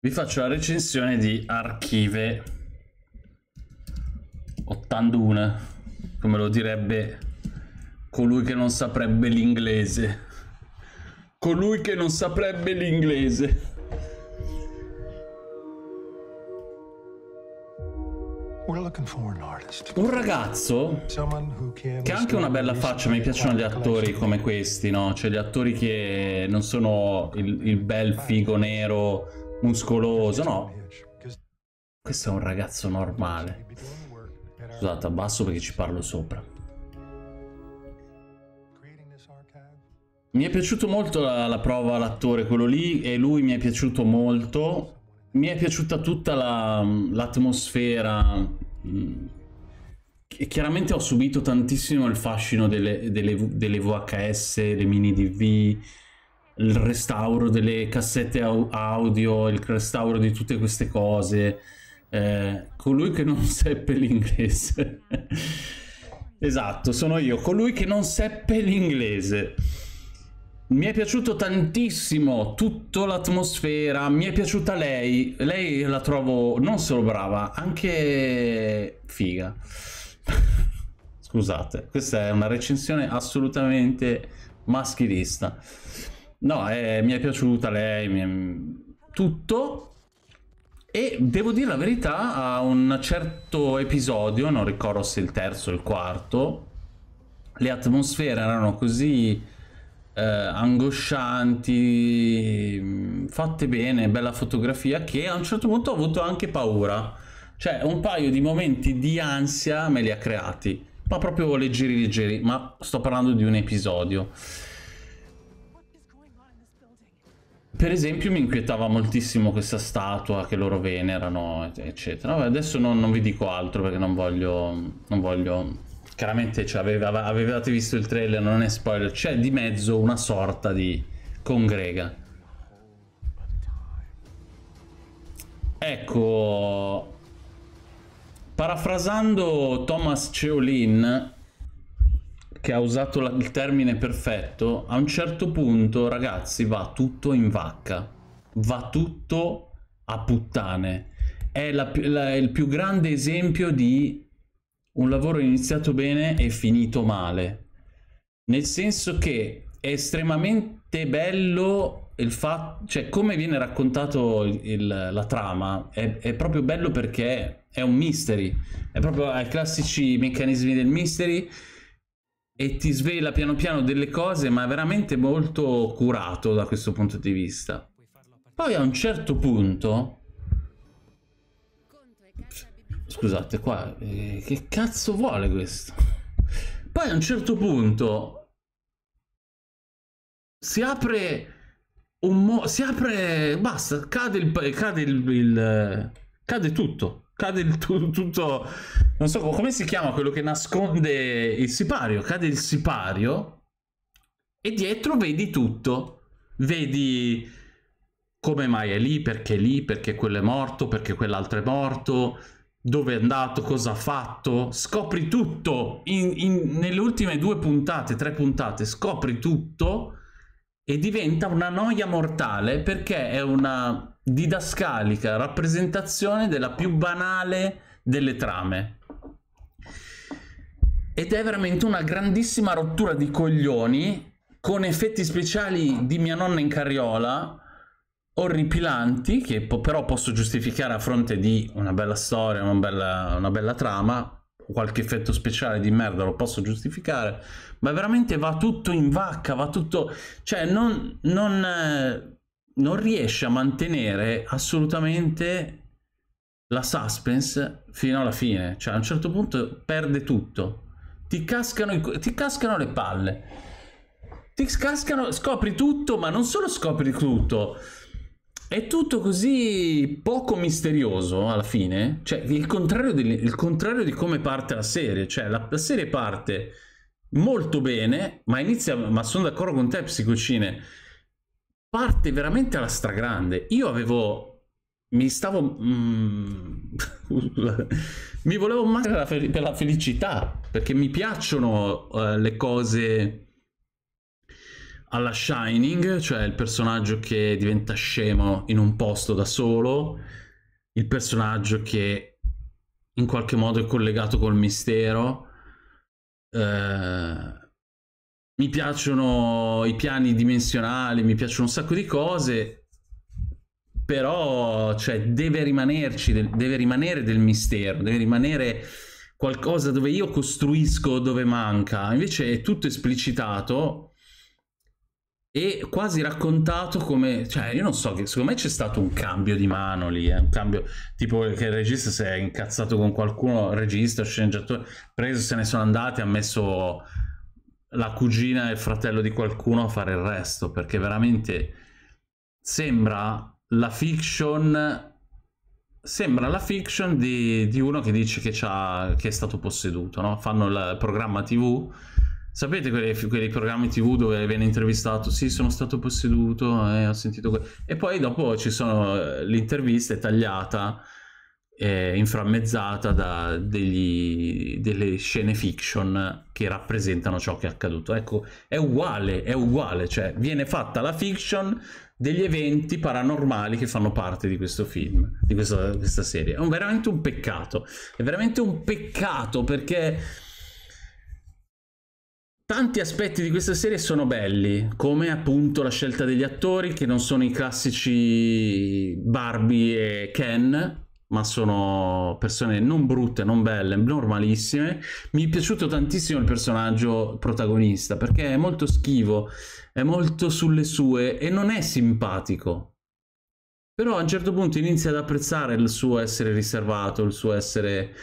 vi faccio la recensione di Archive 81, come lo direbbe colui che non saprebbe l'inglese. Colui che non saprebbe l'inglese. Un ragazzo che ha anche una bella faccia, mi piacciono gli attori come questi, no? Cioè gli attori che non sono il, il bel figo nero muscoloso, no? Questo è un ragazzo normale. Scusate, abbasso perché ci parlo sopra. Mi è piaciuto molto la, la prova l'attore quello lì, e lui mi è piaciuto molto. Mi è piaciuta tutta l'atmosfera. La, mm. chiaramente ho subito tantissimo il fascino delle, delle, delle VHS, le mini DV, il restauro delle cassette audio, il restauro di tutte queste cose. Eh, colui che non seppe l'inglese. esatto, sono io, colui che non seppe l'inglese. Mi è piaciuto tantissimo tutta l'atmosfera, mi è piaciuta lei, lei la trovo non solo brava, anche figa. Scusate, questa è una recensione assolutamente maschilista. No, eh, mi è piaciuta lei, è... tutto. E devo dire la verità, a un certo episodio, non ricordo se il terzo o il quarto, le atmosfere erano così eh, angoscianti, mm, fatte bene, bella fotografia, che a un certo punto ho avuto anche paura. Cioè, un paio di momenti di ansia me li ha creati, ma proprio leggeri leggeri, ma sto parlando di un episodio. Per esempio mi inquietava moltissimo questa statua che loro venerano, eccetera. Vabbè, adesso non, non, vi dico altro perché non voglio... Non voglio... Chiaramente cioè, aveva, avevate visto il trailer, non è spoiler. C'è di mezzo una sorta di congrega. Ecco... Parafrasando Thomas Ceolin, che ha usato la, il termine perfetto, a un certo punto, ragazzi, va tutto in vacca. Va tutto a puttane. È, la, la, il più grande esempio di un lavoro iniziato bene e finito male. Nel senso che è estremamente bello il fatto, cioè come viene raccontato il, il, la trama, è, è, proprio bello perché è un mystery, è proprio ai classici meccanismi del mystery e ti svela piano piano delle cose, ma è veramente molto curato da questo punto di vista. Poi a un certo punto... Scusate, qua... Eh, che cazzo vuole questo? Poi a un certo punto... Si apre... Un mo si apre... Basta, cade il... Cade il, il cade tutto. Cade il tu tutto... Non so come si chiama quello che nasconde il sipario. Cade il sipario e dietro vedi tutto. Vedi come mai è lì, perché è lì, perché quello è morto, perché quell'altro è morto, dove è andato, cosa ha fatto. Scopri tutto. In, in, nelle ultime due puntate, tre puntate, scopri tutto e diventa una noia mortale perché è una didascalica rappresentazione della più banale delle trame. Ed è veramente una grandissima rottura di coglioni con effetti speciali di mia nonna in carriola orripilanti che po però posso giustificare a fronte di una bella storia, una bella, una bella trama qualche effetto speciale di merda lo posso giustificare, ma veramente va tutto in vacca, va tutto... cioè non, non, eh, non riesce a mantenere assolutamente la suspense fino alla fine, cioè a un certo punto perde tutto, ti cascano, i, ti cascano le palle, ti cascano, scopri tutto, ma non solo scopri tutto, è tutto così poco misterioso alla fine, cioè il contrario di, il contrario di come parte la serie, cioè la, la serie parte molto bene, ma inizia, ma sono d'accordo con te Psicocine, parte veramente alla stragrande. Io avevo, mi stavo, mm, mi volevo mancare per la felicità, perché mi piacciono uh, le cose alla Shining, cioè il personaggio che diventa scemo in un posto da solo, il personaggio che in qualche modo è collegato col mistero. Eh, mi piacciono i piani dimensionali, mi piacciono un sacco di cose, però cioè, deve rimanerci, deve rimanere del mistero, deve rimanere qualcosa dove io costruisco dove manca. Invece è tutto esplicitato e quasi raccontato come, cioè io non so che secondo me c'è stato un cambio di mano lì, eh, un cambio tipo che il regista si è incazzato con qualcuno, regista, sceneggiatore, preso, se ne sono andati, ha messo la cugina e il fratello di qualcuno a fare il resto, perché veramente sembra la fiction sembra la fiction di, di uno che dice che, che, è stato posseduto, no? fanno il programma tv Sapete quei, quei programmi tv dove viene intervistato? Sì, sono stato posseduto e eh, ho sentito... Que-". E poi dopo ci sono eh, l'intervista è tagliata, eh, inframmezzata da degli, delle scene fiction che rappresentano ciò che è accaduto. Ecco, è uguale, è uguale, cioè viene fatta la fiction degli eventi paranormali che fanno parte di questo film, di questa, questa serie. È veramente un peccato, è veramente un peccato perché Tanti aspetti di questa serie sono belli, come appunto la scelta degli attori, che non sono i classici Barbie e Ken, ma sono persone non brutte, non belle, normalissime. Mi è piaciuto tantissimo il personaggio protagonista perché è molto schivo, è molto sulle sue e non è simpatico. Però a un certo punto inizia ad apprezzare il suo essere riservato, il suo essere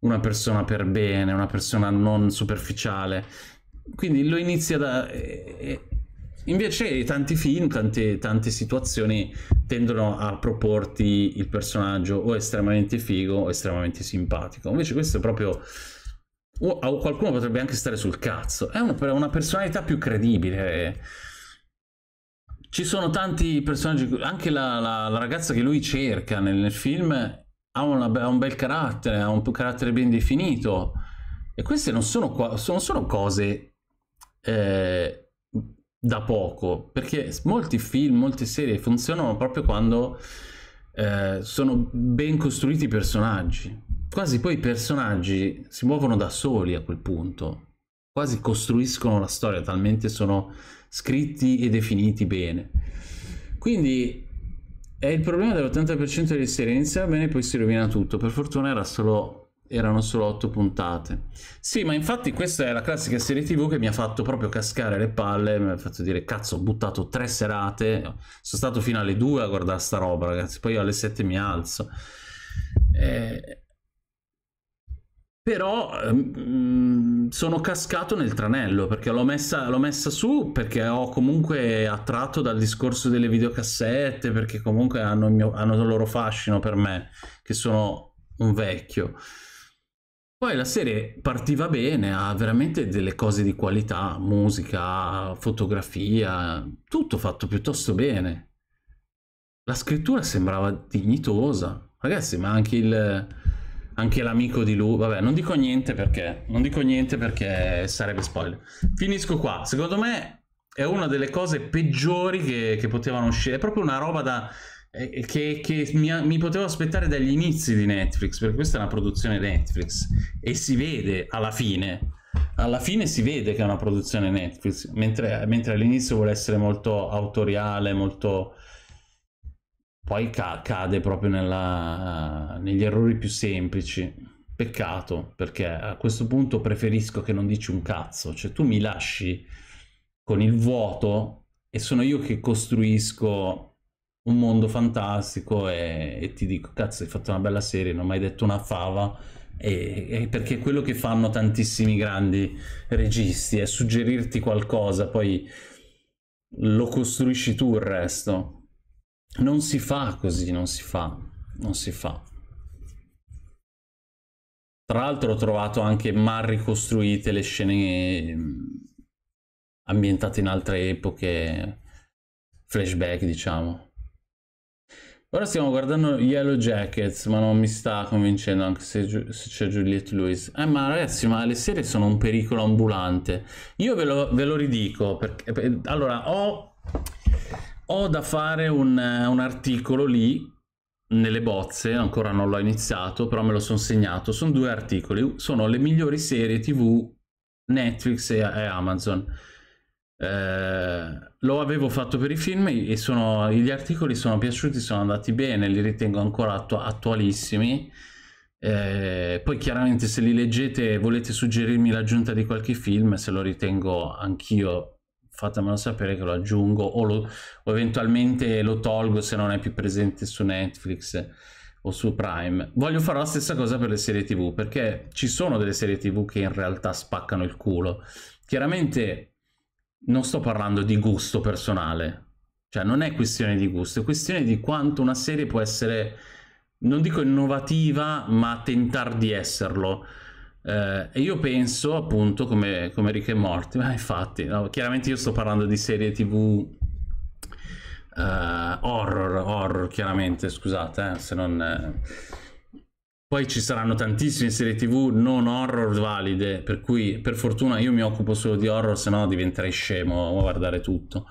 una persona per bene, una persona non superficiale quindi lo inizia da... invece tanti film, tante, tante, situazioni tendono a proporti il personaggio o estremamente figo o estremamente simpatico. Invece questo è proprio... O, qualcuno potrebbe anche stare sul cazzo. È una, personalità più credibile. Ci sono tanti personaggi, anche la, la, la ragazza che lui cerca nel, nel film ha, una, ha un bel carattere, ha un carattere ben definito. E queste non sono, sono, sono, cose eh, da poco, perché molti film, molte serie funzionano proprio quando eh, sono ben costruiti i personaggi. Quasi poi i personaggi si muovono da soli a quel punto, quasi costruiscono la storia, talmente sono scritti e definiti bene. Quindi è il problema dell'80% delle serie, inizia bene e poi si rovina tutto. Per fortuna era solo erano solo 8 puntate. Sì, ma infatti questa è la classica serie TV che mi ha fatto proprio cascare le palle, mi ha fatto dire cazzo, ho buttato tre serate, sono stato fino alle 2 a guardare sta roba, ragazzi, poi io alle 7 mi alzo. Eh, però mh, ehm, mm, sono cascato nel tranello perché l'ho messa, messa, su perché ho comunque attratto dal discorso delle videocassette perché comunque hanno il, mio, hanno il loro fascino per me che sono un vecchio poi la serie partiva bene, ha veramente delle cose di qualità, musica, fotografia, tutto fatto piuttosto bene. La scrittura sembrava dignitosa. Ragazzi, ma anche il anche l'amico di lui. Vabbè, non dico niente perché non dico niente perché sarebbe spoiler. Finisco qua. Secondo me è una delle cose peggiori che, che potevano uscire. È proprio una roba da eh, eh, che, che mi, mi, potevo aspettare dagli inizi di Netflix, perché questa è una produzione Netflix e si vede alla fine, alla fine si vede che è una produzione Netflix, mentre, mentre all'inizio vuole essere molto autoriale, molto... poi ca cade proprio nella, negli errori più semplici. Peccato, perché a questo punto preferisco che non dici un cazzo, cioè tu mi lasci con il vuoto e sono io che costruisco un mondo fantastico e, e, ti dico cazzo hai fatto una bella serie non ho mai detto una fava e, e perché quello che fanno tantissimi grandi registi è suggerirti qualcosa poi lo costruisci tu il resto non si fa così non si fa non si fa tra l'altro ho trovato anche mal ricostruite le scene mm, ambientate in altre epoche flashback diciamo Ora stiamo guardando Yellow Jackets, ma non mi sta convincendo anche se, se c'è Juliette Lewis. Eh ma ragazzi, ma le serie sono un pericolo ambulante. Io ve lo, ve lo ridico, perché, per, eh, allora ho, ho, da fare un, un articolo lì nelle bozze, ancora non l'ho iniziato, però me lo sono segnato. Sono due articoli, sono le migliori serie TV Netflix e, e Amazon. Eh, lo avevo fatto per i film e sono, gli articoli sono piaciuti, sono andati bene, li ritengo ancora attu attualissimi. Eh, poi chiaramente se li leggete e volete suggerirmi l'aggiunta di qualche film, se lo ritengo anch'io, fatemelo sapere che lo aggiungo o, lo, o, eventualmente lo tolgo se non è più presente su Netflix o su Prime. Voglio fare la stessa cosa per le serie tv perché ci sono delle serie tv che in realtà spaccano il culo. Chiaramente non sto parlando di gusto personale, cioè non è questione di gusto, è questione di quanto una serie può essere, non dico innovativa, ma tentare di esserlo. Eh, e io penso appunto come, come Rick e Morty, ma infatti, no, chiaramente io sto parlando di serie tv eh, horror, horror chiaramente, scusate, eh, se non... Eh, poi ci saranno tantissime serie tv non horror valide, per cui per fortuna io mi occupo solo di horror, se no diventerei scemo a guardare tutto.